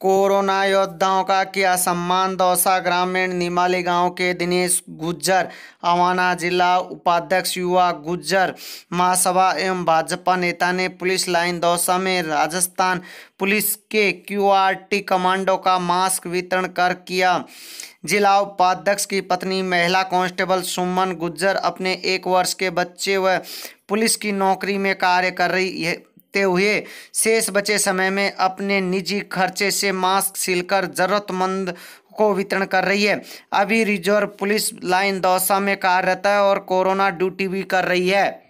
corona योद्धाओं का किया सम्मान दौसा ग्रामीण निमाली गांव के दिनेश गुज्जर अवाना जिला उपाध्यक्ष युवा गुज्जर महासभा एवं भाजपा नेता ने पुलिस लाइन दौसा में राजस्थान पुलिस के क्यूआरटी कमांडो का मास्क वितरण कर किया जिला उपाध्यक्ष की पत्नी महिला कांस्टेबल सुमन गुज्जर अपने एक वर्ष के बच्चे व पुलिस की नौकरी में कार्य कर रही है देखते हुए शेष बचे समय में अपने निजी खर्चे से मास्क सिलकर ज़रूरतमंद को वितरण कर रही है अभी रिजर्व पुलिस लाइन दौसा में कार्यरत है और कोरोना ड्यूटी भी कर रही है